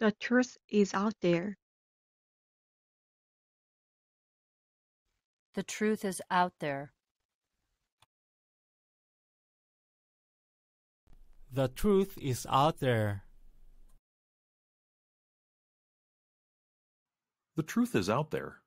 The truth is out there. The truth is out there. The truth is out there. The truth is out there.